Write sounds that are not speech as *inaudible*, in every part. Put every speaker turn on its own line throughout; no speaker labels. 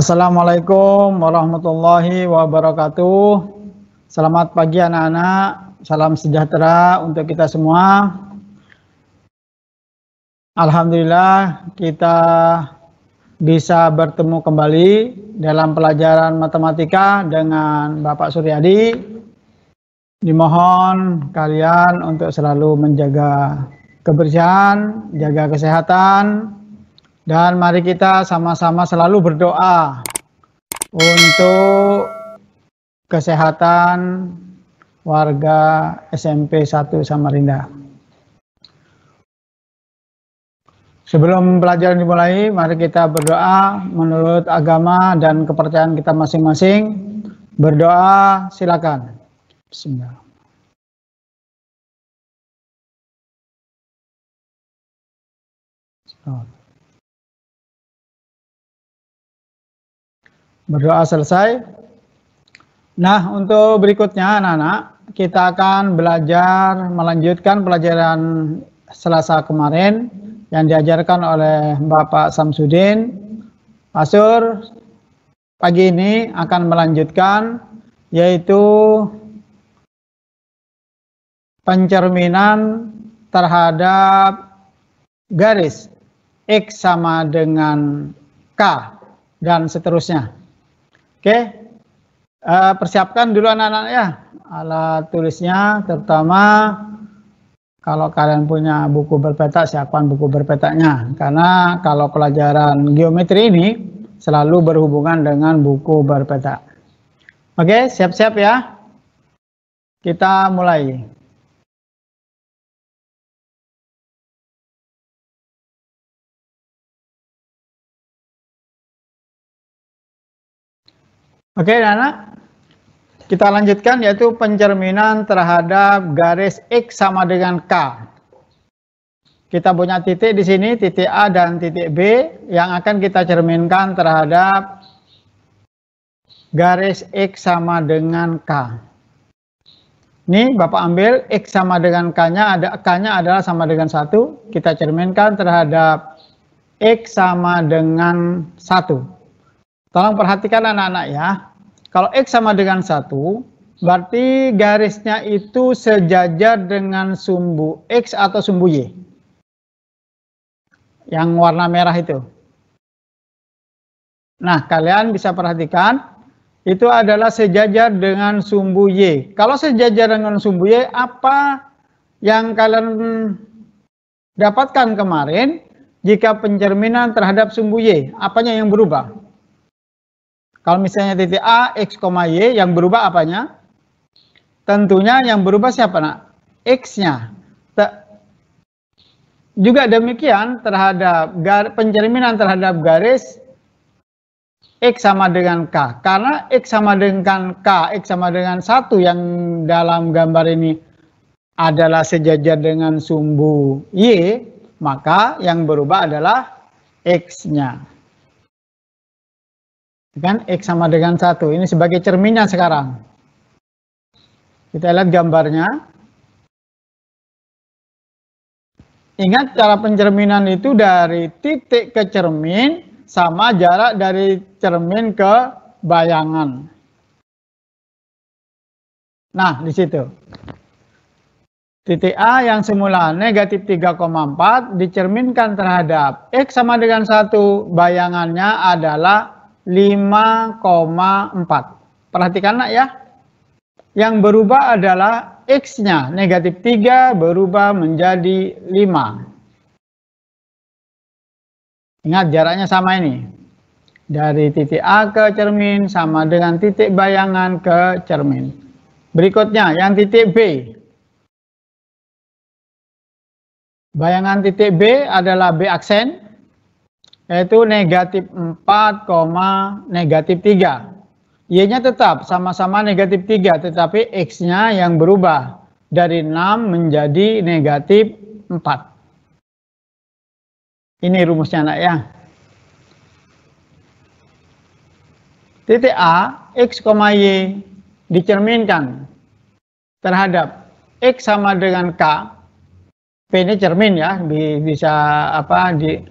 Assalamualaikum warahmatullahi wabarakatuh.
Selamat pagi anak-anak. Salam sejahtera untuk kita semua. Alhamdulillah kita bisa bertemu kembali dalam pelajaran matematika dengan Bapak Suryadi. Dimohon kalian untuk selalu menjaga kebersihan, jaga kesehatan, dan mari kita sama-sama selalu berdoa untuk kesehatan warga SMP 1 Samarinda. Sebelum pelajaran dimulai, mari kita berdoa
menurut agama dan kepercayaan kita masing-masing. Berdoa, silakan. Bismillah. Oh. Berdoa selesai. Nah, untuk
berikutnya anak-anak, kita akan belajar melanjutkan pelajaran Selasa kemarin yang diajarkan oleh Bapak Samsudin. Pasur pagi ini akan melanjutkan yaitu pencerminan terhadap garis X sama dengan K dan seterusnya. Oke, uh, persiapkan dulu anak-anak ya alat tulisnya, terutama kalau kalian punya buku berpetak, siapkan buku berpetaknya. Karena kalau pelajaran geometri ini selalu berhubungan dengan buku berpetak. Oke, siap-siap ya.
Kita mulai. Oke, Nana. Kita lanjutkan
yaitu pencerminan terhadap garis X sama dengan K. Kita punya titik di sini, titik A dan titik B yang akan kita cerminkan terhadap garis X sama dengan K. Ini Bapak ambil X sama dengan K-nya, ada K-nya adalah sama dengan satu. Kita cerminkan terhadap X sama dengan satu. Tolong perhatikan anak-anak ya. Kalau X sama dengan 1, berarti garisnya itu sejajar dengan sumbu X atau sumbu Y. Yang warna merah itu. Nah, kalian bisa perhatikan, itu adalah sejajar dengan sumbu Y. Kalau sejajar dengan sumbu Y, apa yang kalian dapatkan kemarin jika pencerminan terhadap sumbu Y? Apanya yang berubah? Kalau misalnya titik A, X, Y, yang berubah apanya? Tentunya yang berubah siapa nak? X-nya. Juga demikian terhadap pencerminan terhadap garis X sama dengan K. Karena X sama dengan K, X sama dengan satu yang dalam gambar ini adalah sejajar dengan sumbu Y, maka yang berubah adalah X-nya.
Kan X sama dengan 1. Ini sebagai cerminnya sekarang. Kita lihat gambarnya.
Ingat cara pencerminan itu dari titik ke cermin sama jarak dari cermin ke bayangan. Nah, di situ. Titik A yang semula negatif 3,4 dicerminkan terhadap X sama dengan 1. Bayangannya adalah 5,4. Perhatikan nak ya. Yang berubah adalah X-nya, negatif 3 berubah menjadi
5.
Ingat jaraknya sama ini. Dari titik A ke cermin sama dengan titik bayangan ke cermin. Berikutnya yang titik B. Bayangan titik B adalah B aksen yaitu negatif 4, negatif 3. Y-nya tetap sama-sama negatif 3, tetapi X-nya yang berubah dari 6 menjadi negatif 4. Ini rumusnya anak ya. Titik A, X, Y dicerminkan terhadap X sama dengan K. P ini cermin ya, bisa apa di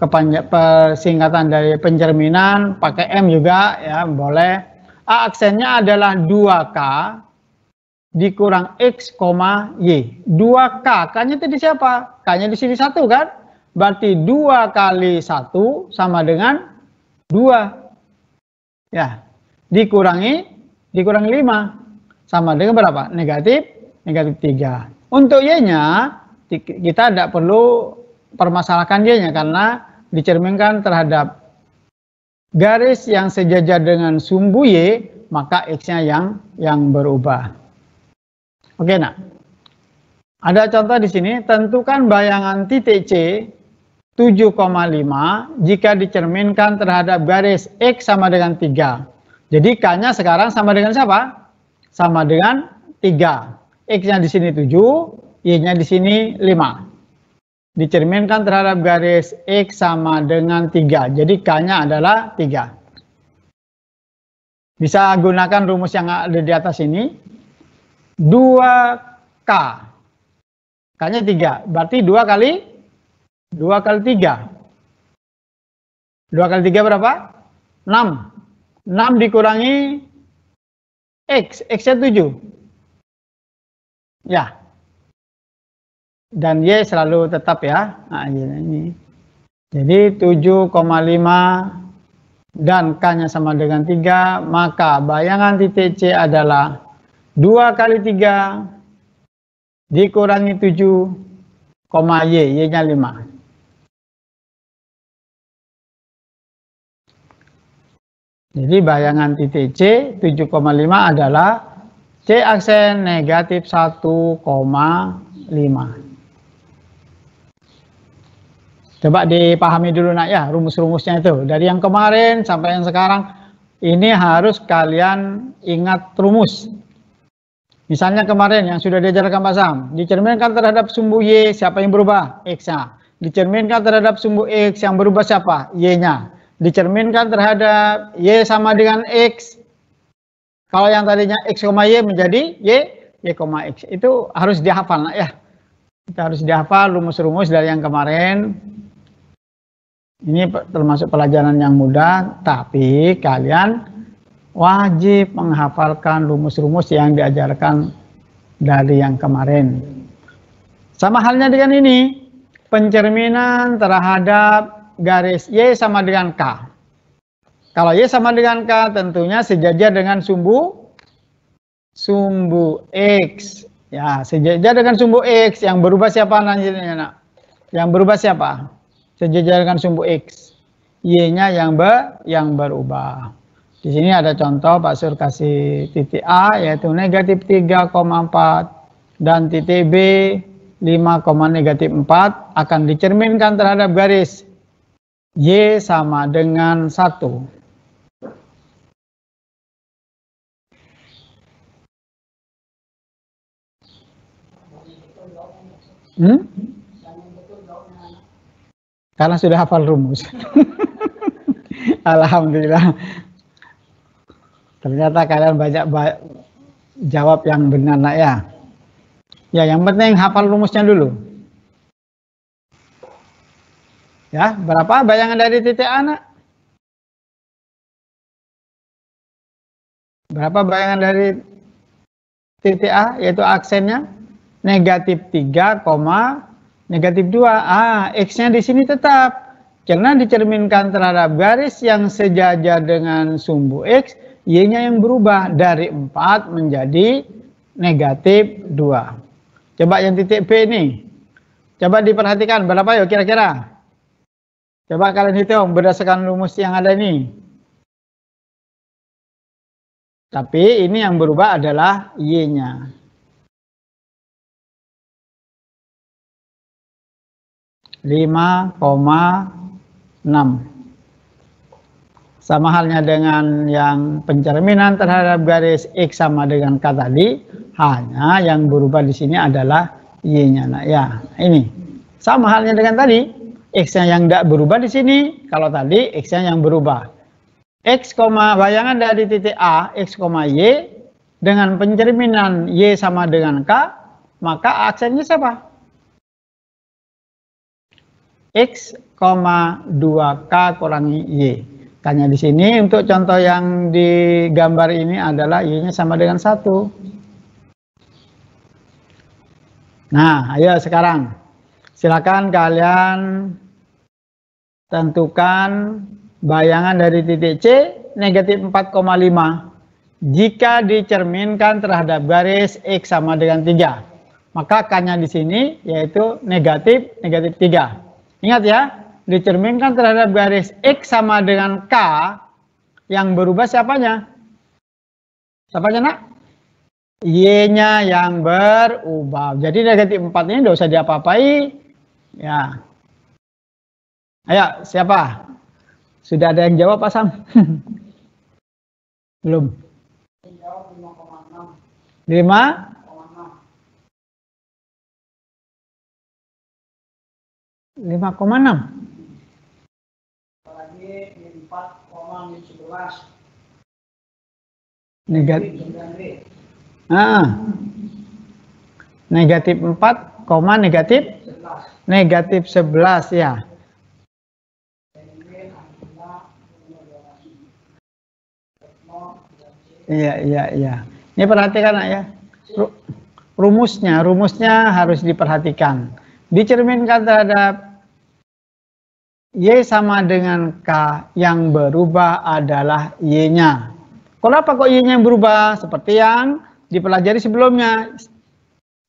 kepanjang singkatan dari pencerminan pakai M juga ya boleh A aksennya adalah 2K dikurang X, Y 2K, K-nya tadi siapa? K-nya di sini satu kan? Berarti 2 kali 1 sama dengan 2 ya, dikurangi dikurangi 5 sama dengan berapa? Negatif negatif 3 untuk Y-nya kita tidak perlu permasalahkan Y-nya karena dicerminkan terhadap garis yang sejajar dengan sumbu Y, maka X-nya yang yang berubah. Oke, nah. Ada contoh di sini, tentukan bayangan titik C 7,5 jika dicerminkan terhadap garis X sama dengan 3. Jadi K-nya sekarang sama dengan siapa? Sama dengan 3. X-nya di sini 7, Y-nya di sini 5 dicerminkan terhadap garis X sama dengan 3. Jadi K-nya adalah 3. Bisa gunakan rumus yang ada di atas ini. 2K. K-nya 3. Berarti 2 kali 2 kali 3. 2 kali 3 berapa?
6. 6 dikurangi X. X-nya 7. Ya dan Y selalu
tetap ya. Nah, ini. Jadi 7,5 dan K-nya sama dengan 3, maka bayangan titik C adalah
2 kali 3 dikurangi 7, Y, Y-nya 5. Jadi bayangan titik C 7,5 adalah
C aksen negatif 1,5. Coba dipahami dulu nak ya rumus-rumusnya itu. Dari yang kemarin sampai yang sekarang ini harus kalian ingat rumus. Misalnya kemarin yang sudah diajarkan Pak Sam, dicerminkan terhadap sumbu Y siapa yang berubah? X-nya. Dicerminkan terhadap sumbu X yang berubah siapa? Y-nya. Dicerminkan terhadap Y sama dengan X. Kalau yang tadinya X, Y menjadi Y, Y, X. Itu harus dihafal nak ya. Kita harus dihafal rumus-rumus dari yang kemarin. Ini termasuk pelajaran yang mudah, tapi kalian wajib menghafalkan rumus-rumus yang diajarkan dari yang kemarin. Sama halnya dengan ini, pencerminan terhadap garis Y sama dengan K. Kalau Y sama dengan K tentunya sejajar dengan sumbu sumbu X. Ya, sejajar dengan sumbu X yang berubah siapa nanti Yang berubah siapa? sejajar dengan sumbu X. Y-nya yang ber, yang berubah. Di sini ada contoh Pak Sur kasih titik A yaitu negatif 3,4 dan titik B 5, negatif 4 akan dicerminkan terhadap garis Y sama dengan 1. Hmm? Karena sudah hafal rumus. *laughs* Alhamdulillah. Ternyata kalian banyak ba jawab yang benar nak ya. Ya, yang penting hafal rumusnya dulu.
Ya, berapa bayangan dari titik anak? Berapa bayangan dari titik A yaitu aksennya? Negatif 3, Negatif
2. Ah, X-nya di sini tetap. Karena dicerminkan terhadap garis yang sejajar dengan sumbu X, Y-nya yang berubah dari 4 menjadi negatif 2. Coba yang titik B ini. Coba diperhatikan berapa yuk kira-kira? Coba kalian hitung berdasarkan rumus yang ada ini.
Tapi ini yang berubah adalah Y-nya. 5,6
sama halnya dengan yang pencerminan terhadap garis X sama dengan K tadi hanya yang berubah di sini adalah Y-nya nah, ya ini sama halnya dengan tadi X-nya yang tidak berubah di sini kalau tadi X-nya yang berubah X, bayangan dari titik A X, Y dengan pencerminan Y sama dengan K maka aksennya siapa? X, 2K kurangi Y. Tanya di sini untuk contoh yang di gambar ini adalah Y-nya sama dengan 1. Nah, ayo sekarang. Silakan kalian tentukan bayangan dari titik C negatif 4,5 jika dicerminkan terhadap garis X sama dengan 3. Maka K-nya di sini yaitu negatif, negatif 3. Ingat ya, dicerminkan terhadap garis X sama dengan K, yang berubah siapanya? Siapanya nak? Y-nya yang berubah. Jadi negatif 4 ini tidak usah diapa-apai. Ya. Ayo, siapa? Sudah ada yang jawab, Pak Sam?
*laughs* Belum. 5,6. 5,6. Negatif.
Ah. Negatif 4, koma negatif? Negatif 11 ya. Iya, iya, iya. Ini perhatikan ya. Rumusnya, rumusnya harus diperhatikan. Dicerminkan terhadap Y sama dengan K yang berubah adalah Y-nya. Kalau apa kok Y-nya yang berubah? Seperti yang dipelajari sebelumnya.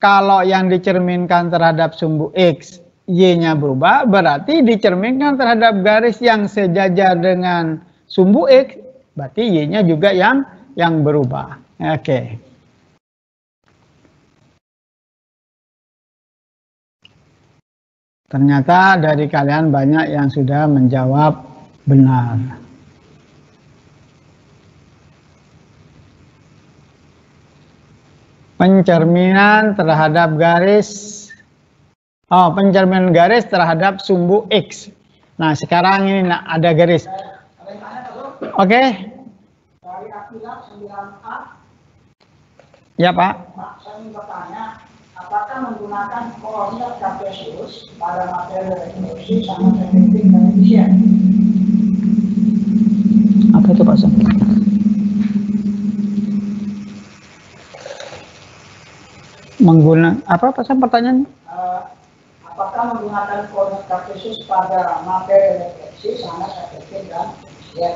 Kalau yang dicerminkan terhadap sumbu X, Y-nya berubah, berarti dicerminkan terhadap garis yang sejajar dengan
sumbu X, berarti Y-nya juga yang yang berubah. Oke. Okay. Ternyata dari kalian banyak yang sudah menjawab benar.
Pencerminan terhadap garis Oh, pencerminan garis terhadap sumbu X. Nah, sekarang ini ada garis. Oke. Okay. Ya, Pak.
saya ingin bertanya, apakah menggunakan kolonial kapasitas pada materi reproduksi sama teknik dan efisien? Apa itu Pak Sam?
menggunakan apa Pak Sam Uh, eh,
apakah menggunakan kolonial kapasitas pada materi reproduksi sama efektif dan efisien?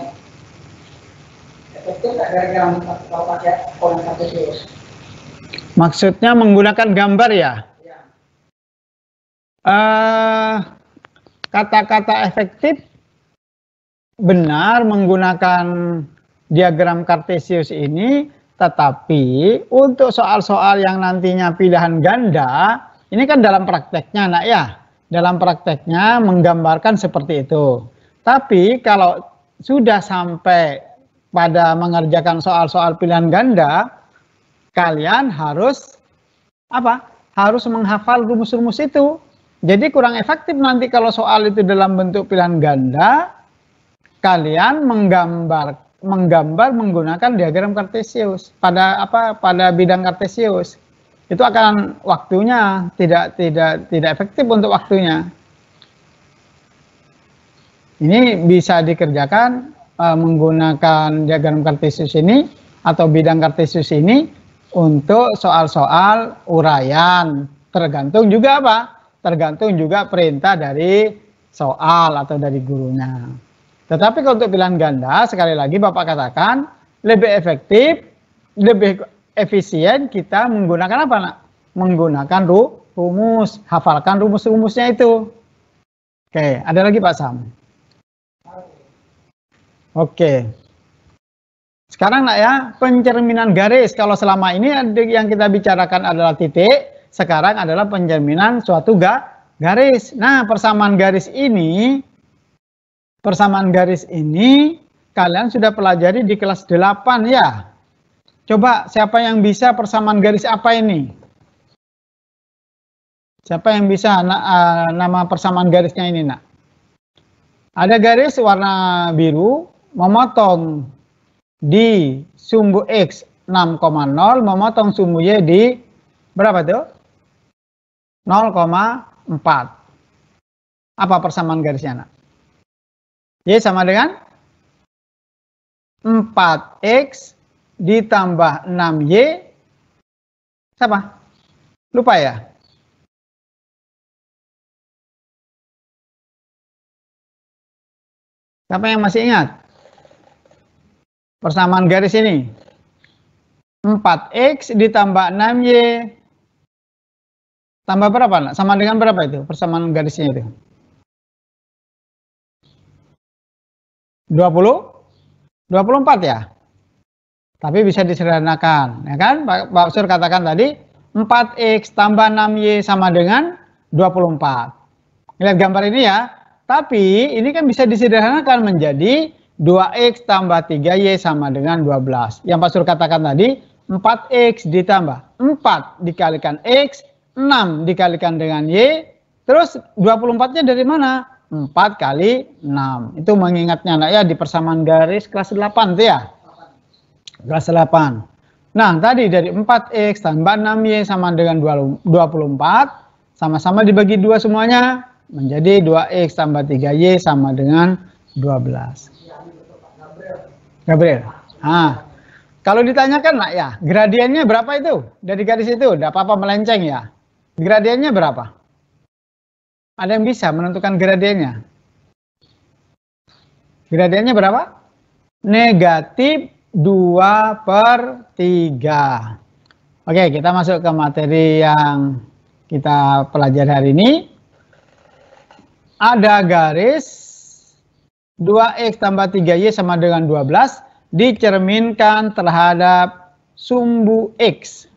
Efektif ada yang pakai kolonial kapasitas?
Maksudnya menggunakan gambar ya? ya. Eh, kata-kata ya. uh, efektif benar menggunakan diagram kartesius ini, tetapi untuk soal-soal yang nantinya pilihan ganda, ini kan dalam prakteknya anak ya, dalam prakteknya menggambarkan seperti itu. Tapi kalau sudah sampai pada mengerjakan soal-soal pilihan ganda, kalian harus apa? Harus menghafal rumus-rumus itu. Jadi kurang efektif nanti kalau soal itu dalam bentuk pilihan ganda, kalian menggambar menggambar menggunakan diagram kartesius pada apa pada bidang kartesius itu akan waktunya tidak tidak tidak efektif untuk waktunya ini bisa dikerjakan eh, menggunakan diagram kartesius ini atau bidang kartesius ini untuk soal-soal uraian. Tergantung juga apa? Tergantung juga perintah dari soal atau dari gurunya. Tetapi kalau untuk pilihan ganda, sekali lagi Bapak katakan, lebih efektif, lebih efisien kita menggunakan apa nak? Menggunakan ru rumus, hafalkan rumus-rumusnya itu. Oke, ada lagi Pak Sam? Oke. Sekarang nak ya, pencerminan garis. Kalau selama ini yang kita bicarakan adalah titik, sekarang adalah pencerminan suatu ga, garis. Nah, persamaan garis ini, persamaan garis ini kalian sudah pelajari di kelas 8 ya. Coba siapa yang bisa persamaan garis apa ini? Siapa yang bisa na nama persamaan garisnya ini nak? Ada garis warna biru memotong di sumbu X 6,0 memotong sumbu Y di berapa tuh? 0,4. Apa persamaan garisnya? Nak? Y sama dengan
4X ditambah 6Y. Siapa? Lupa ya? Siapa yang masih ingat? persamaan garis ini. 4X ditambah 6Y tambah berapa? Sama dengan berapa itu persamaan garisnya itu? 20? 24 ya? Tapi bisa disederhanakan, ya kan? Pak Sur
katakan tadi 4X tambah 6Y sama dengan 24. Lihat gambar ini ya. Tapi ini kan bisa disederhanakan menjadi 2X tambah 3Y sama dengan 12. Yang Pak Sur katakan tadi, 4X ditambah 4 dikalikan X, 6 dikalikan dengan Y, terus 24-nya dari mana? 4 kali 6. Itu mengingatnya anak ya di persamaan garis kelas 8 itu ya? Kelas 8. Nah, tadi dari 4X tambah 6Y sama dengan 24, sama-sama dibagi 2 semuanya, menjadi 2X tambah 3Y sama dengan 12. Gabriel. Ah, kalau ditanyakan nak ya, gradiennya berapa itu? Dari garis itu, tidak apa-apa melenceng ya. Gradiennya berapa? Ada yang bisa menentukan gradiennya? Gradiennya berapa? Negatif 2 per 3. Oke, kita masuk ke materi yang kita pelajari hari ini. Ada garis 2X tambah 3Y sama dengan 12 dicerminkan terhadap sumbu X.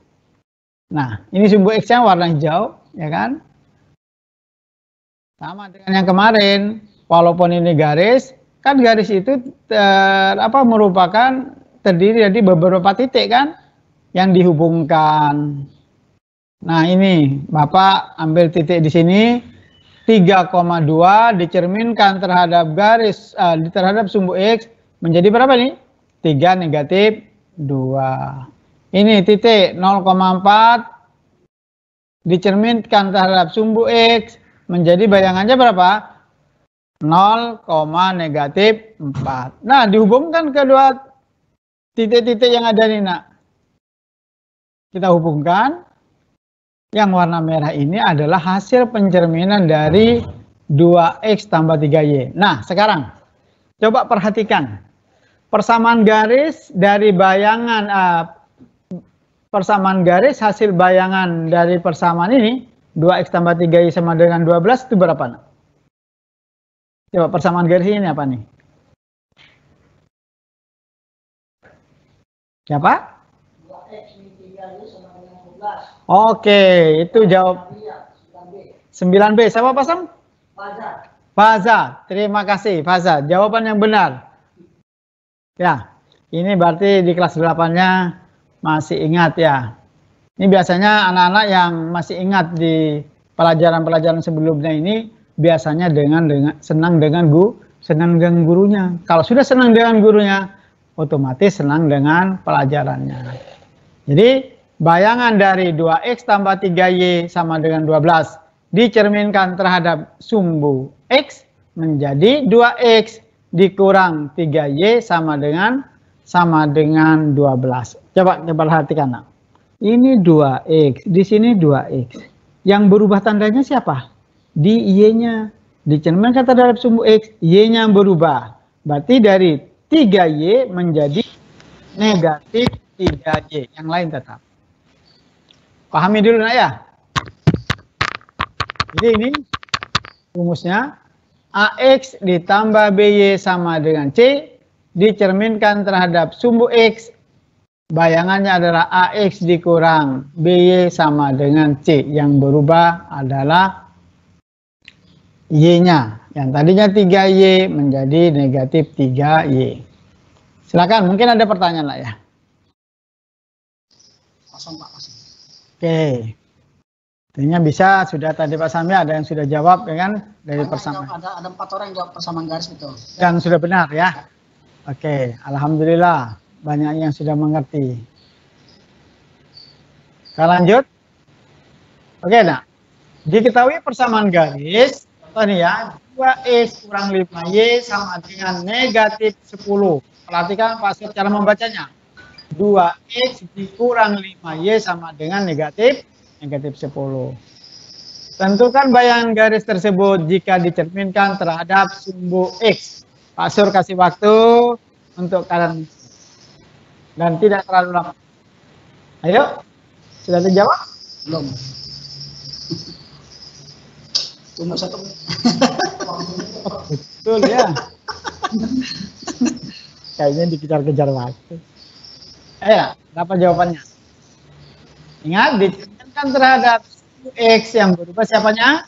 Nah, ini sumbu x yang warna hijau, ya kan? Sama dengan yang kemarin, walaupun ini garis, kan garis itu ter, eh, apa merupakan terdiri dari beberapa titik kan yang dihubungkan. Nah, ini Bapak ambil titik di sini, 3,2 dicerminkan terhadap garis uh, terhadap sumbu X menjadi berapa nih? 3 negatif 2. Ini titik 0,4 dicerminkan terhadap sumbu X menjadi bayangannya berapa? 0, negatif 4. Nah, dihubungkan kedua titik-titik yang ada nih, nak. Kita hubungkan yang warna merah ini adalah hasil pencerminan dari 2X tambah 3Y. Nah, sekarang coba perhatikan persamaan garis dari bayangan uh, persamaan garis hasil bayangan dari persamaan ini 2X tambah 3Y sama dengan 12 itu
berapa? Coba persamaan garis ini apa nih? Siapa? Ya,
Oke, itu jawab
9B. Siapa pasang? Faza.
Faza, terima kasih Faza. Jawaban yang benar. Ya, ini berarti di kelas 8-nya masih ingat ya. Ini biasanya anak-anak yang masih ingat di pelajaran-pelajaran sebelumnya ini biasanya dengan, dengan senang dengan guru, senang dengan gurunya. Kalau sudah senang dengan gurunya, otomatis senang dengan pelajarannya. Jadi Bayangan dari 2X tambah 3Y sama dengan 12 dicerminkan terhadap sumbu X menjadi 2X dikurang 3Y sama dengan sama dengan 12. Coba kita perhatikan. Nah. Ini 2X, di sini 2X. Yang berubah tandanya siapa? Di Y-nya. Dicerminkan terhadap sumbu X, Y-nya berubah. Berarti dari 3Y menjadi negatif 3Y. Yang lain tetap. Pahami dulu nak ya. Jadi ini rumusnya AX ditambah BY sama dengan C dicerminkan terhadap sumbu X. Bayangannya adalah AX dikurang BY sama dengan C. Yang berubah adalah Y-nya. Yang tadinya 3Y menjadi negatif 3Y. Silakan, mungkin ada pertanyaan lah ya. kosong Pak. Oke. ini bisa sudah tadi Pak Sami ada yang sudah jawab dengan ya dari persamaan.
Ada, ada empat orang yang jawab persamaan garis itu.
Yang sudah benar ya. Oke, alhamdulillah banyak yang sudah mengerti. Kita lanjut. Oke, nah diketahui persamaan garis. Contoh nih ya, 2x kurang 5y sama dengan negatif 10. Perhatikan Pak cara membacanya. 2X dikurang 5Y sama dengan negatif, negatif 10. Tentukan bayangan garis tersebut jika dicerminkan terhadap sumbu X. Pak Sur kasih waktu untuk kalian. Dan tidak terlalu lama.
Ayo, sudah terjawab? Belum. Tunggu satu *laughs* Betul ya.
Kayaknya dikejar-kejar waktu. Ya, berapa jawabannya? Ingat, dikendalikan terhadap X yang berubah siapanya?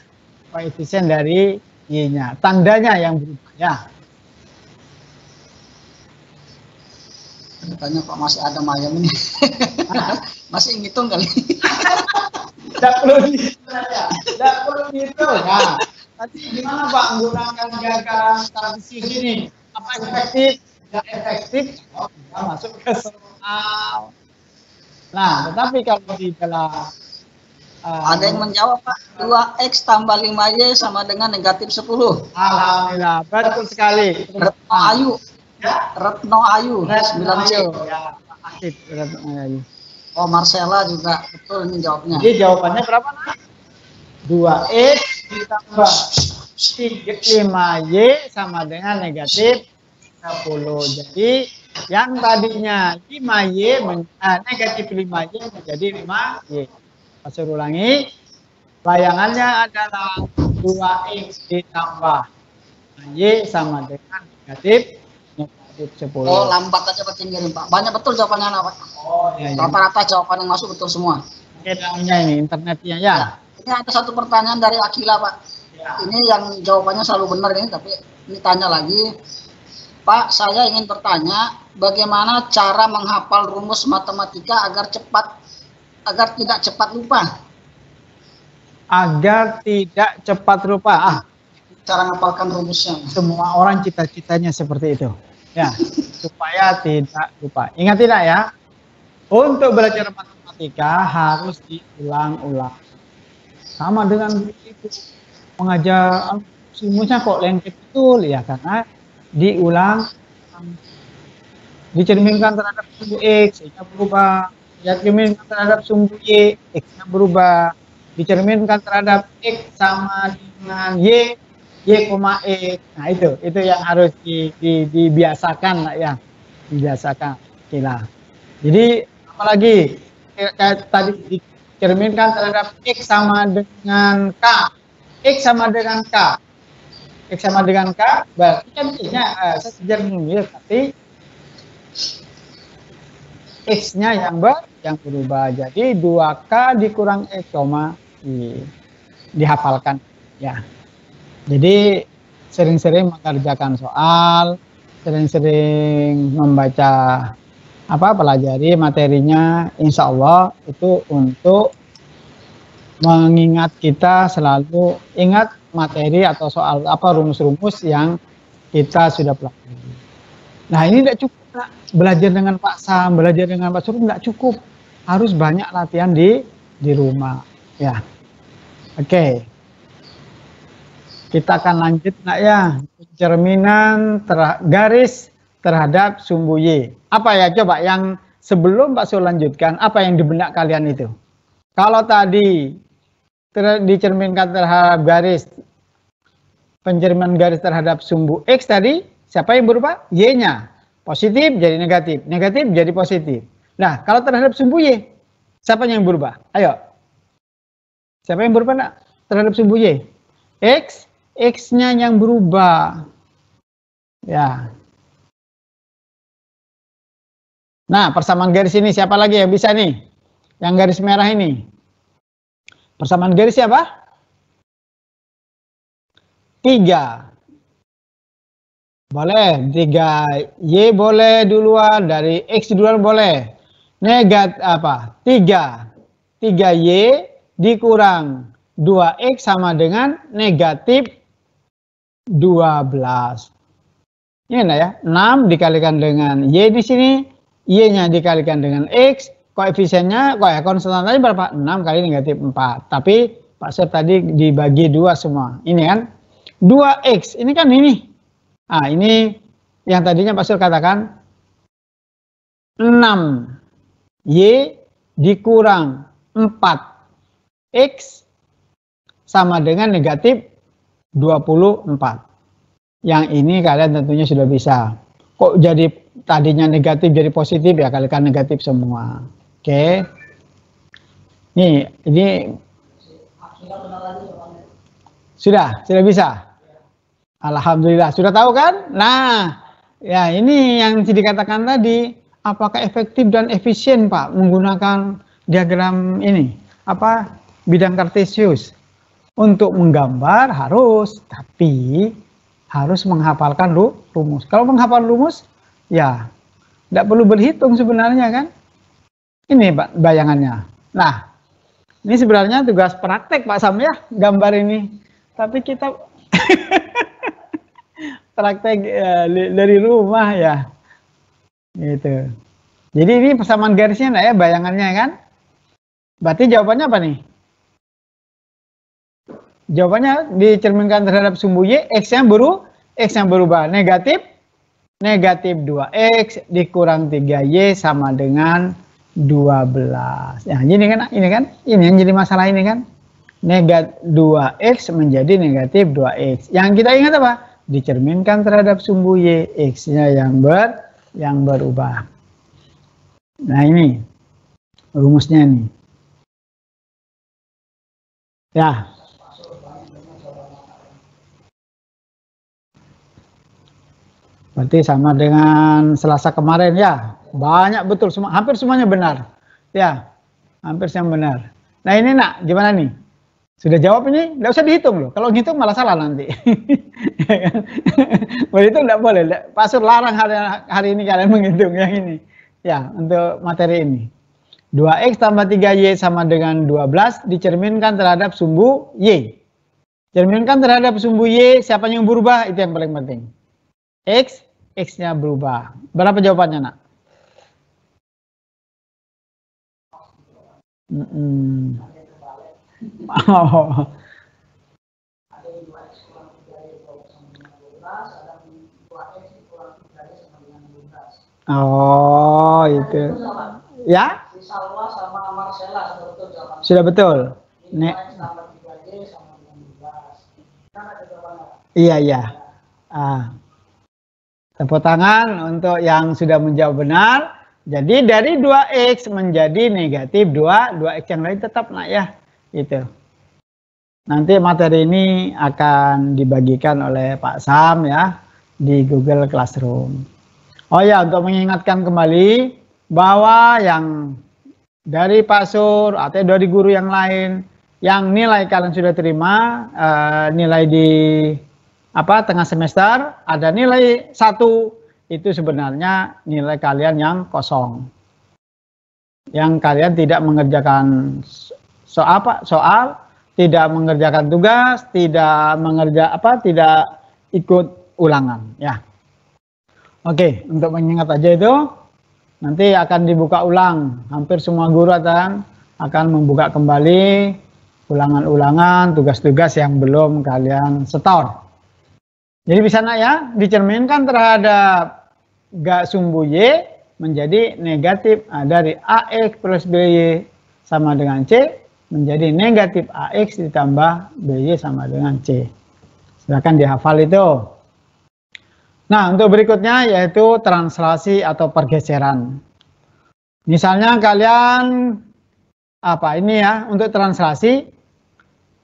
Koefisien dari Y-nya. Tandanya yang berubah, ya.
Tanya kok masih ada mayam ini? *laughs* masih ngitung kali?
Tidak perlu dihitung,
ya. Tidak perlu dihitung, ya. Nah, Tadi
gimana Pak menggunakan gagasan
tradisi ini? Apa
efektif? tidak
efektif oh,
tidak masuk ke
soal.
Nah, tetapi kalau di dalam Uh, Ada yang menjawab
Pak, 2X tambah 5Y sama dengan negatif 10. Alhamdulillah, betul sekali. Retno nah. Ayu, ya? Retno Ayu, Retno 9C. Ayu, ya, Ayu. Oh, Marcella juga, betul ini jawabnya. Jadi jawabannya berapa, Nak? 2X ditambah
5Y sama dengan negatif 30. Jadi yang tadinya 5Y eh, ah, negatif 5Y menjadi 5Y. Masih ulangi. Layangannya adalah 2X ditambah Y sama dengan negatif negatif 10. Oh, lambat
aja Pak tinggi, Pak. Banyak betul jawabannya anak, Pak. Oh, iya. iya. Rata-rata jawaban yang masuk betul semua. Oke,
dalamnya ini internetnya ya. Nah,
ini ada satu pertanyaan dari Akila, Pak. Ya. Ini yang jawabannya selalu benar ini, tapi ini tanya lagi Pak, saya ingin bertanya, bagaimana cara menghafal rumus matematika agar cepat agar tidak cepat lupa?
Agar tidak cepat lupa. Ah, cara menghafalkan rumusnya. Semua orang cita-citanya seperti itu. Ya, *laughs* supaya tidak lupa. Ingat tidak ya? Untuk belajar matematika harus diulang-ulang. Sama dengan itu mengajar rumusnya kok lengket betul ya karena diulang dicerminkan terhadap sumbu X, X-nya berubah. Dicerminkan terhadap sumbu Y, X-nya berubah. Dicerminkan terhadap X sama dengan Y, Y, koma X. Nah itu, itu yang harus di, di, dibiasakan lah ya. Dibiasakan. kira Jadi apalagi tadi dicerminkan terhadap X sama dengan K. X sama dengan K. X sama dengan K, berarti kan x nya uh, ya tapi X-nya yang ber, yang berubah. Jadi 2K dikurang X, e, I. Dihafalkan. ya. Jadi sering-sering mengerjakan soal, sering-sering membaca apa pelajari materinya insya Allah itu untuk mengingat kita selalu ingat materi atau soal apa rumus-rumus yang kita sudah pelajari. Nah ini tidak cukup nah, belajar dengan Pak Sam, belajar dengan Pak Suruh tidak cukup, harus banyak latihan di di rumah. Ya, oke. Okay. Kita akan lanjut nak ya cerminan ter garis terhadap sumbu Y. Apa ya coba yang sebelum Pak Sur lanjutkan, apa yang di benak kalian itu? Kalau tadi ter dicerminkan terhadap garis pencerminan garis terhadap sumbu X tadi, siapa yang berubah? Y-nya. Positif jadi negatif, negatif jadi positif. Nah, kalau terhadap sumbu Y, siapa yang berubah?
Ayo. Siapa yang berubah nak? terhadap sumbu Y? X, X-nya yang berubah. Ya. Nah, persamaan garis ini siapa lagi yang bisa nih? Yang garis merah ini. Persamaan garis siapa? Tiga. Boleh, tiga. Y boleh
duluan, dari X duluan boleh. Negatif apa? Tiga. Tiga Y dikurang 2X sama dengan negatif 12. Ini enak ya, 6 dikalikan dengan Y di sini, Y-nya dikalikan dengan X, koefisiennya koe ya, konstan tadi berapa? 6 kali negatif 4. Tapi Pak Sep tadi dibagi dua semua. Ini kan 2x. Ini kan ini. Ah, ini yang tadinya Pak Sep katakan 6 y dikurang 4 x sama dengan negatif 24. Yang ini kalian tentunya sudah bisa. Kok jadi tadinya negatif jadi positif ya kalikan negatif semua. Oke. Nih, ini sudah, sudah bisa. Alhamdulillah, sudah tahu kan? Nah, ya ini yang dikatakan tadi, apakah efektif dan efisien Pak menggunakan diagram ini? Apa bidang kartesius? Untuk menggambar harus, tapi harus menghafalkan rumus. Kalau menghafal rumus, ya tidak perlu berhitung sebenarnya kan? Ini bayangannya. Nah, ini sebenarnya tugas praktek Pak Sam ya, gambar ini. Tapi kita *laughs* praktek ya, dari rumah ya. Gitu. Jadi ini persamaan garisnya enggak ya bayangannya kan? Berarti jawabannya apa nih? Jawabannya dicerminkan terhadap sumbu Y, x yang berubah, x yang berubah. Negatif, negatif 2X dikurang 3Y sama dengan 12. Nah, ini kan ini kan ini yang jadi masalah ini kan negatif 2x menjadi negatif 2x. Yang kita ingat apa? Dicerminkan terhadap sumbu y, x-nya yang ber yang
berubah. Nah, ini rumusnya nih. Ya, Berarti sama dengan Selasa
kemarin ya. Banyak betul semua hampir semuanya benar. Ya. Hampir semuanya benar. Nah, ini Nak, gimana nih? Sudah jawab ini, tidak usah dihitung loh. Kalau ngitung malah salah nanti. itu *laughs* tidak boleh. Pasur Sur larang hari, hari ini kalian menghitung yang ini. Ya, untuk materi ini. 2X tambah 3Y sama dengan 12 dicerminkan terhadap sumbu Y. Cerminkan terhadap sumbu Y, siapa yang berubah, itu yang paling penting. X, X-nya berubah. Berapa
jawabannya, nak? Mm -hmm. Oh.
Oh, itu. Ya?
Sudah betul.
Nek. Iya, iya. Ah. Tepuk tangan untuk yang sudah menjawab benar. Jadi dari 2X menjadi negatif 2, 2X yang lain tetap naik ya. Gitu. Nanti materi ini akan dibagikan oleh Pak Sam ya di Google Classroom. Oh ya, untuk mengingatkan kembali bahwa yang dari Pak Sur atau dari guru yang lain yang nilai kalian sudah terima, eh, nilai di apa tengah semester ada nilai satu itu sebenarnya nilai kalian yang kosong yang kalian tidak mengerjakan soal apa soal tidak mengerjakan tugas tidak mengerja apa tidak ikut ulangan ya oke untuk mengingat aja itu nanti akan dibuka ulang hampir semua guru akan akan membuka kembali ulangan-ulangan tugas-tugas yang belum kalian setor jadi bisa sana ya dicerminkan terhadap gak sumbu Y menjadi negatif nah, A dari AX plus BY sama dengan C menjadi negatif AX ditambah BY sama dengan C. Silahkan dihafal itu. Nah, untuk berikutnya yaitu translasi atau pergeseran. Misalnya kalian apa ini ya untuk translasi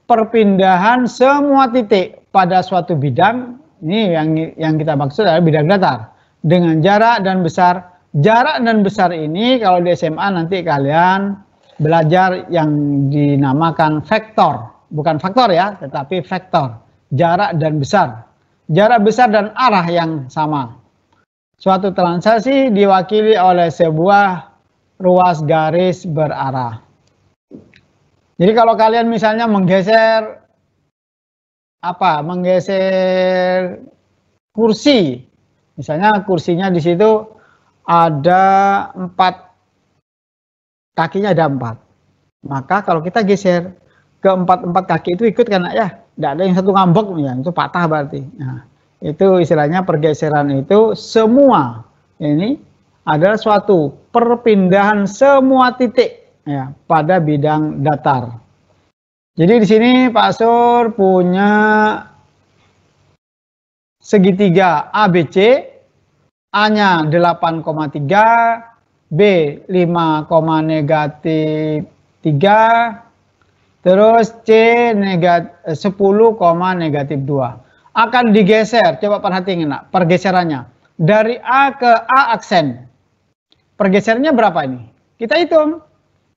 perpindahan semua titik pada suatu bidang ini yang yang kita maksud adalah bidang datar. Dengan jarak dan besar. Jarak dan besar ini kalau di SMA nanti kalian belajar yang dinamakan vektor. Bukan faktor ya, tetapi vektor. Jarak dan besar. Jarak besar dan arah yang sama. Suatu transaksi diwakili oleh sebuah ruas garis berarah. Jadi kalau kalian misalnya menggeser apa menggeser kursi misalnya kursinya di situ ada empat kakinya ada empat maka kalau kita geser ke empat empat kaki itu ikut kan ya tidak ada yang satu ngambek ya itu patah berarti nah, itu istilahnya pergeseran itu semua ini adalah suatu perpindahan semua titik ya pada bidang datar jadi di sini Pak Sur punya segitiga ABC, A-nya 8,3, B 5, negatif 3, terus C eh, negatif 10, negatif 2. Akan digeser, coba perhatiin nak, pergeserannya. Dari A ke A aksen, pergesernya berapa ini? Kita hitung,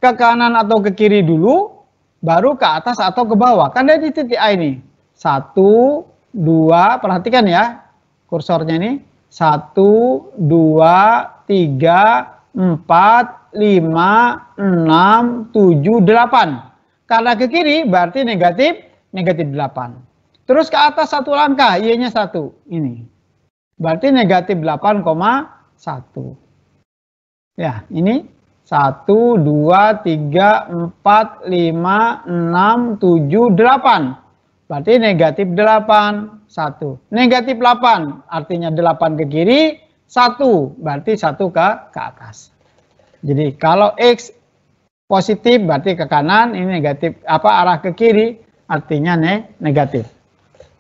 ke kanan atau ke kiri dulu, baru ke atas atau ke bawah. Kan dari titik A ini. Satu, dua, perhatikan ya kursornya ini. Satu, dua, tiga, empat, lima, enam, tujuh, delapan. Karena ke kiri berarti negatif, negatif delapan. Terus ke atas satu langkah, Y-nya satu. Ini. Berarti negatif delapan koma satu Ya, ini satu, dua, tiga, empat, lima, enam, tujuh, delapan. Berarti negatif delapan. Satu. Negatif delapan. Artinya delapan ke kiri, satu. Berarti satu ke, ke atas. Jadi kalau X positif berarti ke kanan, ini negatif. Apa arah ke kiri, artinya ne, negatif.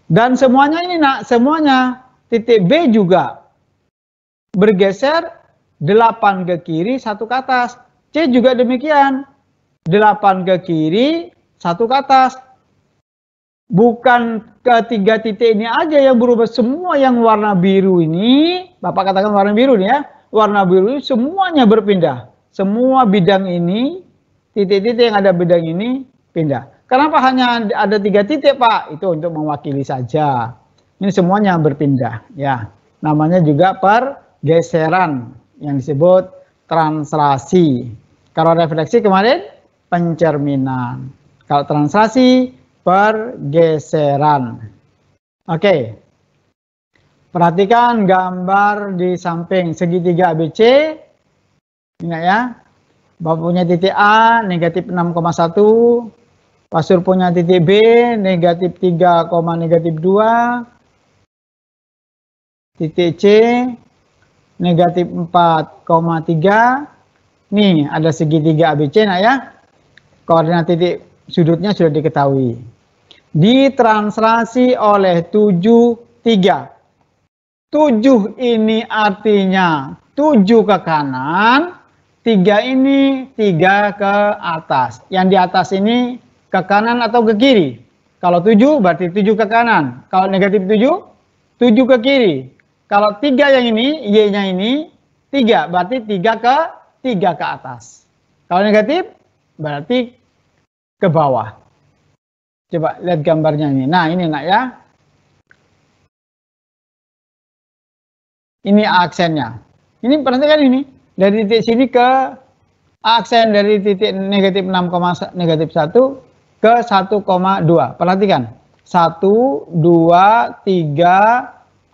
Dan semuanya ini nak, semuanya titik B juga bergeser 8 ke kiri, satu ke atas. C juga demikian. 8 ke kiri, satu ke atas. Bukan ketiga titik ini aja yang berubah. Semua yang warna biru ini, Bapak katakan warna biru nih ya. Warna biru ini semuanya berpindah. Semua bidang ini, titik-titik yang ada bidang ini pindah. Kenapa hanya ada tiga titik Pak? Itu untuk mewakili saja. Ini semuanya berpindah ya. Namanya juga pergeseran yang disebut translasi. Kalau refleksi kemarin pencerminan. Kalau translasi pergeseran. Oke. Perhatikan gambar di samping segitiga ABC. Ingat ya. Bapak punya titik A negatif 6,1. Pasur punya titik B negatif 3, negatif 2. Titik C negatif 4,3. Nih, ada segitiga ABC, nah ya. Koordinat titik sudutnya sudah diketahui. Ditranslasi oleh 7, 3. 7 ini artinya 7 ke kanan, 3 ini 3 ke atas. Yang di atas ini ke kanan atau ke kiri. Kalau 7 berarti 7 ke kanan. Kalau negatif 7, 7 ke kiri. Kalau tiga yang ini, Y-nya ini tiga, berarti tiga ke tiga ke atas. Kalau negatif, berarti
ke bawah. Coba lihat gambarnya ini. Nah, ini nak ya. Ini aksennya. Ini perhatikan
ini. Dari titik sini ke aksen dari titik negatif 6, negatif 1 ke 1,2. Perhatikan. 1, 2, 3,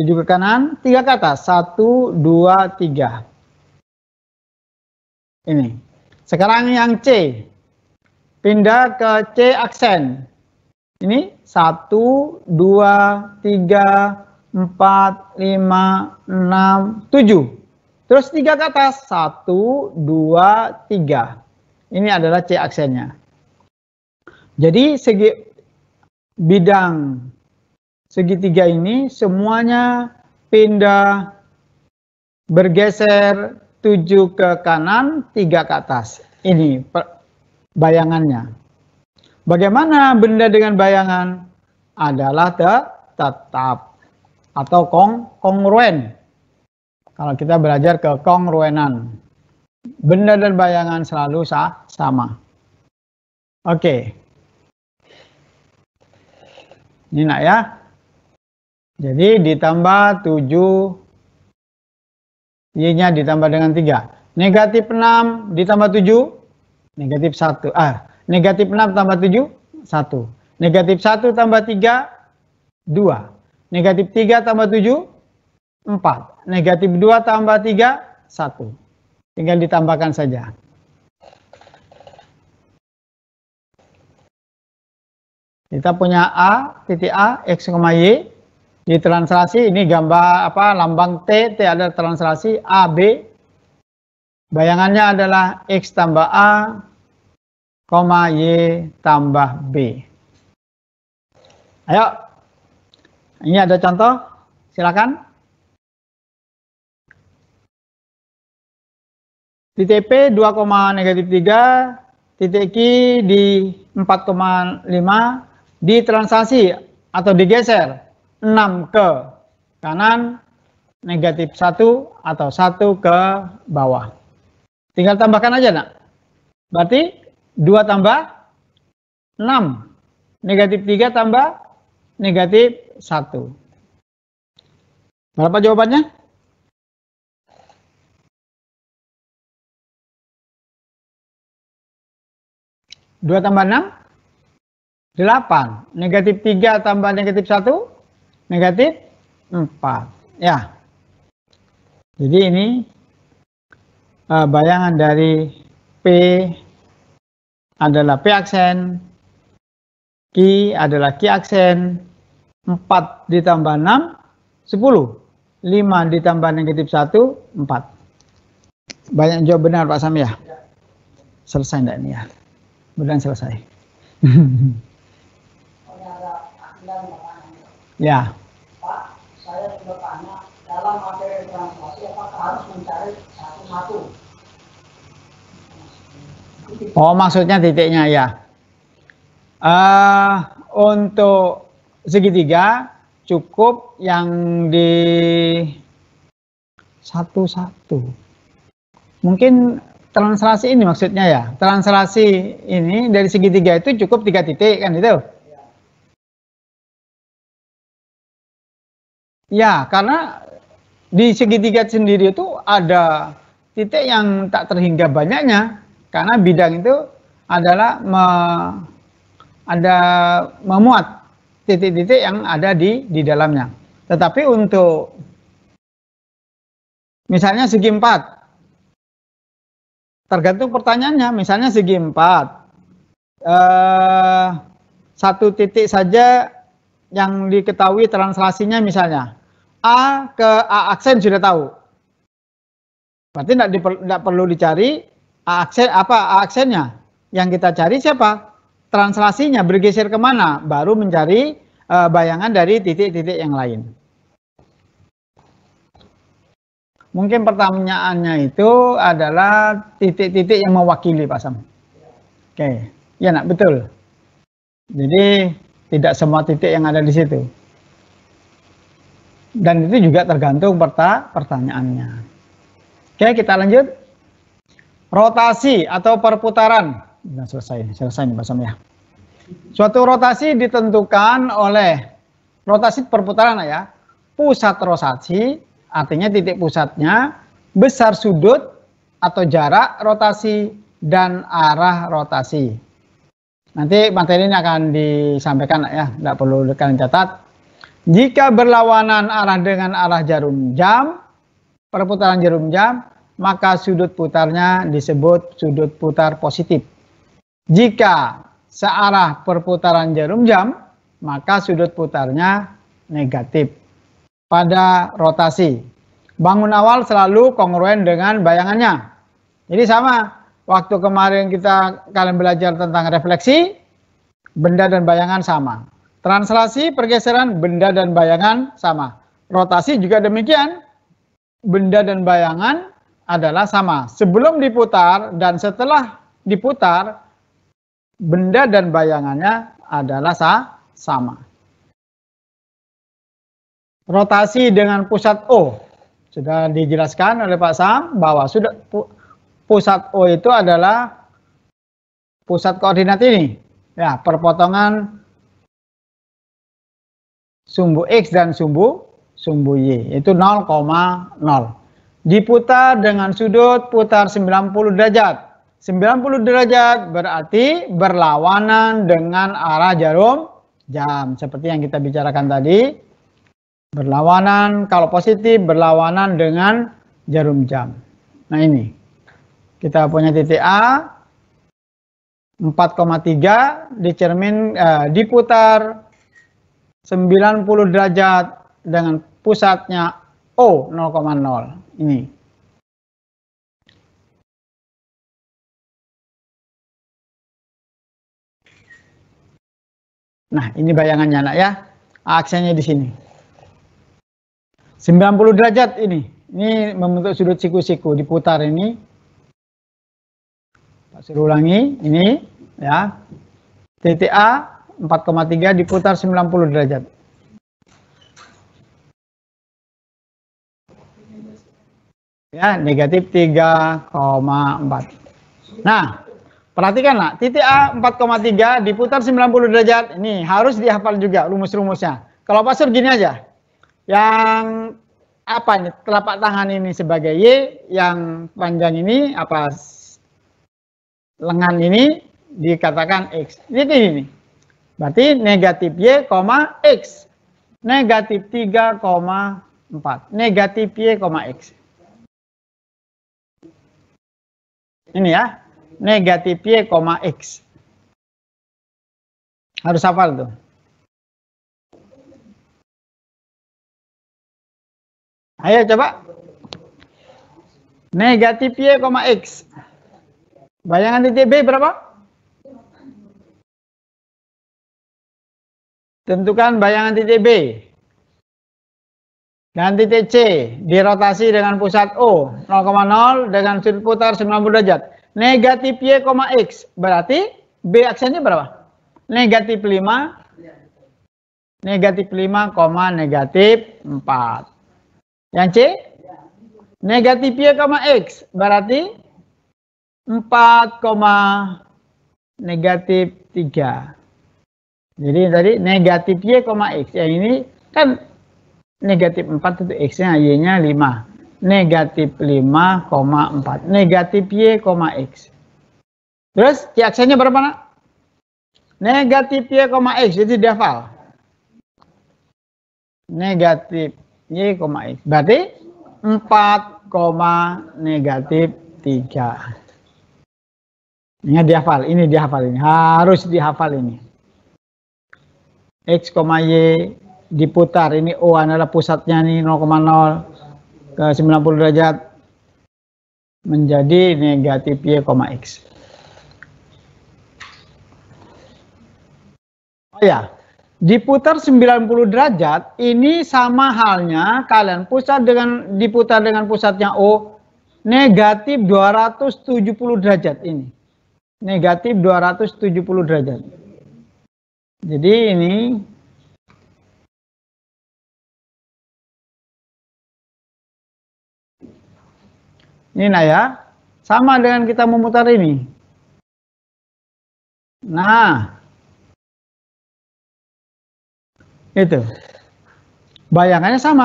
tujuh ke kanan, tiga ke atas, satu, dua, tiga. Ini. Sekarang yang C, pindah ke C aksen. Ini satu, dua, tiga, empat, lima, enam, tujuh. Terus tiga ke atas, satu, dua, tiga. Ini adalah C aksennya. Jadi segi bidang segitiga ini semuanya pindah bergeser 7 ke kanan, 3 ke atas. Ini bayangannya. Bagaimana benda dengan bayangan? Adalah tetap atau kong kongruen. Kalau kita belajar ke kongruenan. Benda dan bayangan selalu sah, sama. Oke. Okay. Ini nak ya. Jadi ditambah 7, Y-nya ditambah dengan 3. Negatif 6 ditambah 7, negatif 1. Ah, negatif 6 tambah 7, 1. Negatif 1 tambah 3, 2. Negatif 3 tambah 7, 4. Negatif 2 tambah 3, 1. Tinggal ditambahkan saja. Kita punya A, titik A, X, Y. Di translasi ini gambar apa lambang T, T ada translasi A, B. Bayangannya adalah X tambah A, koma Y
tambah B. Ayo, ini ada contoh, silakan. Titik P 2, negatif 3, titik Q di
4,5, di translasi atau digeser 6 ke kanan, negatif 1 atau 1 ke bawah. Tinggal tambahkan aja, nak. Berarti 2 tambah
6. Negatif 3 tambah negatif 1. Berapa jawabannya? Dua tambah enam, delapan. Negatif tiga tambah negatif satu, negatif
4. Ya. Jadi ini uh, bayangan dari P adalah P aksen, Q adalah Q aksen, 4 ditambah 6, 10. 5 ditambah negatif 1, 4. Banyak jawab benar Pak Sam ya? Selesai enggak ini ya? Mudah selesai.
*laughs* ya. Yeah bertanya dalam
materi transaksi apakah harus mencari satu-satu?
Oh maksudnya titiknya ya. Uh, untuk segitiga cukup yang di satu-satu.
Mungkin translasi ini maksudnya ya. Translasi ini dari segitiga itu cukup tiga titik kan itu. Ya, karena di segitiga sendiri itu ada titik
yang tak terhingga banyaknya karena bidang itu adalah me, ada memuat titik-titik yang ada di di dalamnya. Tetapi untuk misalnya segi empat, tergantung pertanyaannya, misalnya segi empat eh, satu titik saja yang diketahui translasinya misalnya A ke A aksen sudah tahu. Berarti tidak, diper, perlu dicari A aksen apa A aksennya. Yang kita cari siapa? Translasinya bergeser kemana? Baru mencari e, bayangan dari titik-titik yang lain. Mungkin pertanyaannya itu adalah titik-titik yang mewakili Pak Sam. Oke, ya nak betul. Jadi tidak semua titik yang ada di situ dan itu juga tergantung perta pertanyaannya. Oke, kita lanjut. Rotasi atau perputaran. Nah, selesai, selesai nih Basam ya. Suatu rotasi ditentukan oleh rotasi perputaran ya. Pusat rotasi artinya titik pusatnya besar sudut atau jarak rotasi dan arah rotasi. Nanti materi ini akan disampaikan ya, tidak perlu kalian catat jika berlawanan arah dengan arah jarum jam, perputaran jarum jam, maka sudut putarnya disebut sudut putar positif. Jika searah perputaran jarum jam, maka sudut putarnya negatif pada rotasi. Bangun awal selalu kongruen dengan bayangannya. Jadi sama, waktu kemarin kita kalian belajar tentang refleksi, benda dan bayangan sama. Translasi, pergeseran benda dan bayangan sama. Rotasi juga demikian. Benda dan bayangan adalah sama. Sebelum diputar dan setelah diputar, benda dan bayangannya adalah sama. Rotasi dengan pusat O. Sudah dijelaskan oleh Pak Sam bahwa sudah pusat O itu adalah pusat koordinat ini. Ya, perpotongan sumbu X dan sumbu sumbu Y, itu 0,0. Diputar dengan sudut putar 90 derajat. 90 derajat berarti berlawanan dengan arah jarum jam. Seperti yang kita bicarakan tadi. Berlawanan, kalau positif berlawanan dengan jarum jam. Nah ini. Kita punya titik A. 4,3 dicermin eh, diputar 90 derajat dengan
pusatnya O 0,0 ini. Nah, ini bayangannya anak ya. Aksennya di sini.
90 derajat ini. Ini membentuk sudut siku-siku diputar ini. Pak ulangi ini ya. Titik A 4,3 diputar 90 derajat. Ya, negatif 3,4. Nah, perhatikanlah titik A 4,3 diputar 90 derajat. Ini harus dihafal juga rumus-rumusnya. Kalau pasur gini aja. Yang apa ini telapak tangan ini sebagai Y, yang panjang ini apa lengan ini dikatakan X. Ini ini. Berarti negatif Y, X. Negatif 3,4. Negatif Y, X.
Ini ya. Negatif Y, X. Harus hafal tuh. Ayo coba. Negatif Y, X. Bayangan titik B berapa? Tentukan bayangan titik B dan titik C dirotasi dengan pusat O 0,0 dengan sudut
putar 90 derajat. Negatif Y, X berarti B aksennya berapa? Negatif 5, negatif 5, negatif 4. Yang C? Negatif Y, X berarti 4, negatif 3. Jadi tadi negatif Y, X. Yang ini kan negatif 4 itu X-nya, Y-nya 5. Negatif 4. Negatif Y, X. Terus c aksennya berapa, nak? Negatif Y, X. Jadi dihafal. Negatif Y, X. Berarti 4, negatif 3. Ini dihafal, ini dihafal ini. Harus dihafal ini. X, Y diputar. Ini O adalah pusatnya nih 0,0 ke 90 derajat menjadi negatif Y, X. Oh ya, diputar 90 derajat ini sama halnya kalian pusat dengan diputar dengan pusatnya O negatif 270 derajat ini. Negatif 270 derajat.
Jadi ini ini nah ya, sama dengan kita memutar ini. Nah, itu. Bayangannya
sama.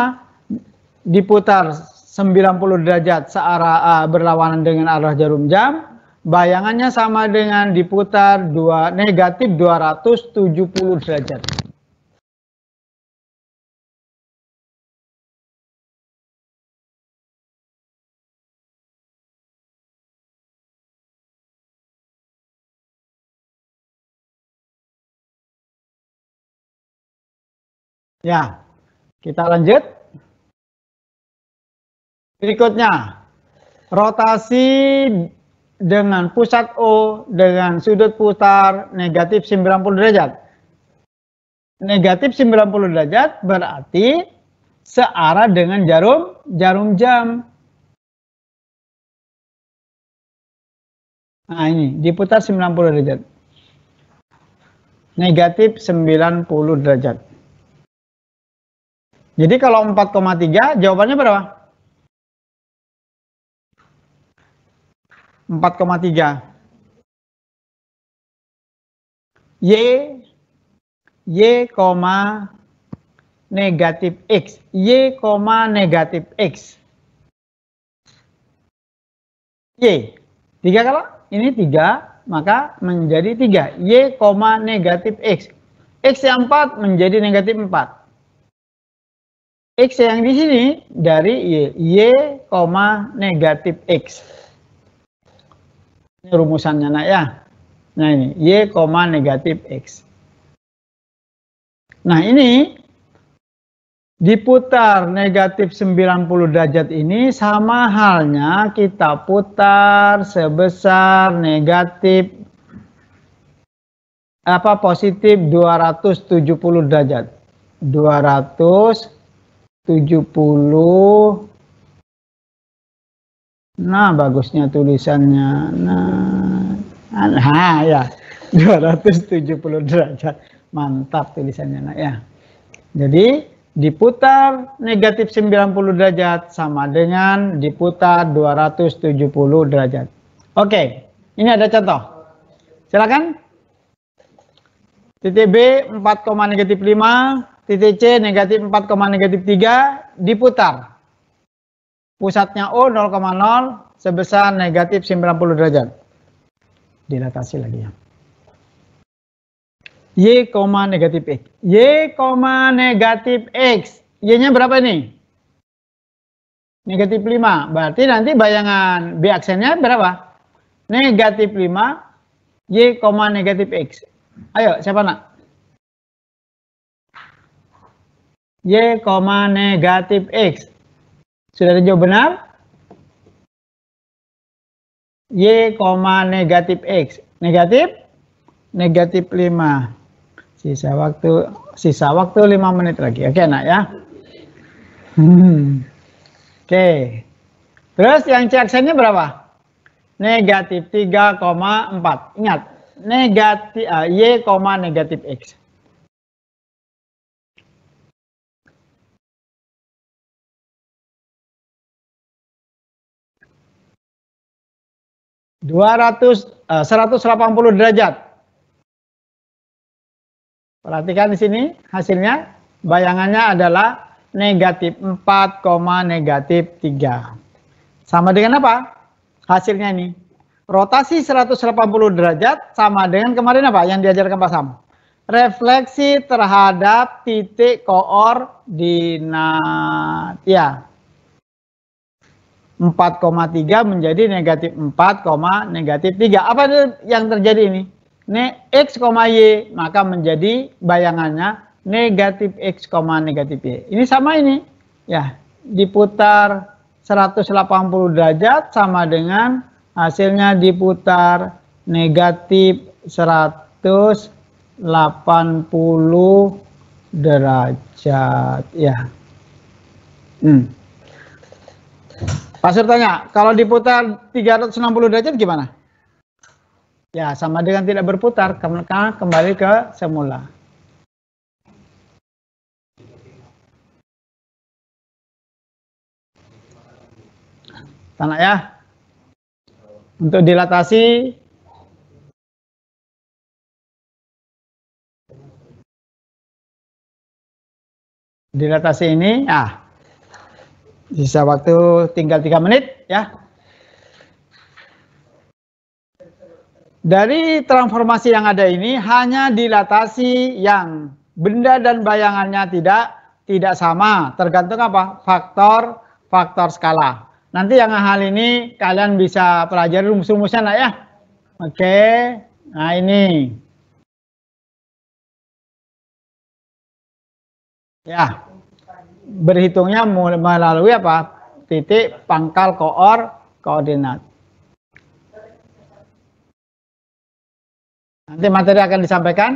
Diputar 90 derajat searah eh, berlawanan dengan arah jarum jam, bayangannya sama dengan diputar dua negatif
270 derajat. Ya, kita lanjut. Berikutnya, rotasi
dengan pusat O dengan sudut putar negatif 90 derajat. Negatif 90 derajat berarti
searah dengan jarum jarum jam. Nah ini diputar 90 derajat.
Negatif 90 derajat. Jadi kalau
4,3 jawabannya berapa? 4,3. Y,
Y, negatif X. Y, negatif X. Y. Tiga kalau ini tiga, maka menjadi tiga. Y, negatif X. X yang 4 menjadi negatif empat X yang di sini dari Y. Y, negatif X. Ini rumusannya nak ya. Nah ini y, koma negatif x. Nah ini diputar negatif 90 derajat ini sama halnya kita putar sebesar negatif apa positif 270 derajat. 270 Nah, bagusnya tulisannya. Nah,
nah
ya. 270 *laughs* derajat. Mantap tulisannya, Nak ya. Jadi, diputar negatif 90 derajat sama dengan diputar 270 derajat. Oke, ini ada contoh. Silakan. Titik B 4, negatif 5, titik C negatif 4, negatif 3 diputar pusatnya O 0,0 sebesar negatif 90 derajat. Dilatasi lagi ya. Y, negatif X. Y, negatif X. Y-nya berapa ini? Negatif 5. Berarti nanti bayangan B aksennya berapa? Negatif 5, Y, negatif X. Ayo,
siapa nak? Y, negatif X. Sudah ada jawab benar?
Y, negatif X. Negatif? Negatif 5. Sisa waktu sisa waktu 5 menit lagi. Oke okay, anak ya.
Hmm.
Oke. Okay. Terus yang C aksennya berapa? Negatif 3,4. Ingat, negatif, uh, Y,
negatif X. 200 eh, 180 derajat.
Perhatikan di sini hasilnya bayangannya adalah negatif 4, negatif 3. Sama dengan apa? Hasilnya ini. Rotasi 180 derajat sama dengan kemarin apa yang diajarkan Pak Sam? Refleksi terhadap titik koordinat. Ya, 4,3 menjadi negatif 4, negatif 3. Apa yang terjadi ini? Ne X, Y, maka menjadi bayangannya negatif X, negatif Y. Ini sama ini. Ya, diputar 180 derajat sama dengan hasilnya diputar negatif 180 derajat. Ya. Hmm. Pak Sur tanya, kalau diputar 360 derajat gimana? Ya, sama dengan tidak berputar, maka kembali ke
semula. Tanah ya. Untuk dilatasi dilatasi ini ah bisa waktu tinggal tiga menit ya.
Dari transformasi yang ada ini hanya dilatasi yang benda dan bayangannya tidak tidak sama, tergantung apa? Faktor faktor skala. Nanti yang hal ini kalian bisa
pelajari rumus-rumusnya lah ya. Oke. Nah, ini. Ya berhitungnya melalui apa? titik pangkal koor koordinat.
Nanti materi akan disampaikan.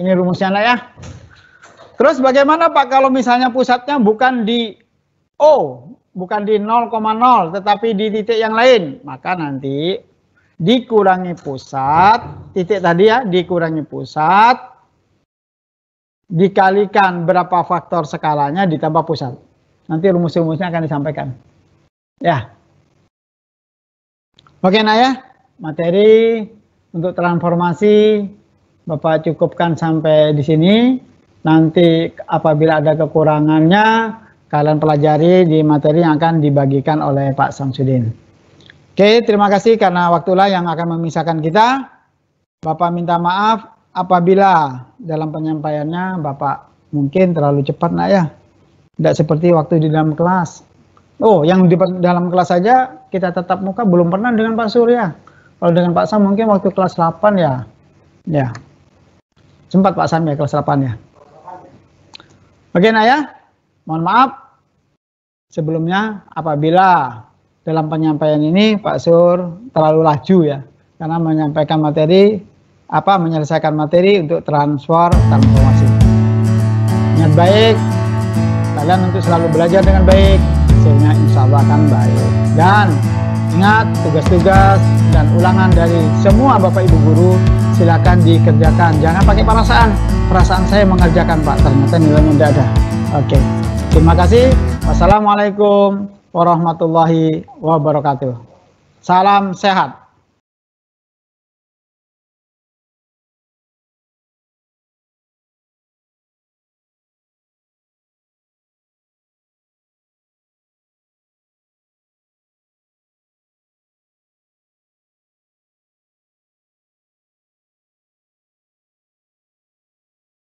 Ini rumusnya lah ya. Terus bagaimana Pak kalau misalnya pusatnya bukan di O, bukan di 0,0 tetapi di titik yang lain? Maka nanti dikurangi pusat, titik tadi ya, dikurangi pusat, dikalikan berapa faktor skalanya ditambah pusat. Nanti rumus-rumusnya akan disampaikan. Ya. Oke Naya, materi untuk transformasi Bapak cukupkan sampai di sini. Nanti apabila ada kekurangannya, kalian pelajari di materi yang akan dibagikan oleh Pak Samsudin. Oke, terima kasih karena waktulah yang akan memisahkan kita. Bapak minta maaf apabila dalam penyampaiannya Bapak mungkin terlalu cepat nak ya. Tidak seperti waktu di dalam kelas. Oh, yang di dalam kelas saja kita tetap muka belum pernah dengan Pak Surya. Kalau dengan Pak Sam mungkin waktu kelas 8 ya. Ya. Sempat Pak Sam ya kelas 8 ya. Oke nak ya. Mohon maaf sebelumnya apabila dalam penyampaian ini Pak Sur terlalu laju ya karena menyampaikan materi apa menyelesaikan materi untuk transfer transformasi. ingat baik, kalian untuk selalu belajar dengan baik, sehingga insya Allah akan baik. Dan ingat tugas-tugas dan ulangan dari semua bapak ibu guru silakan dikerjakan. Jangan pakai perasaan. Perasaan saya mengerjakan pak, ternyata nilainya tidak ada. Oke, terima kasih.
Wassalamualaikum warahmatullahi wabarakatuh. Salam sehat.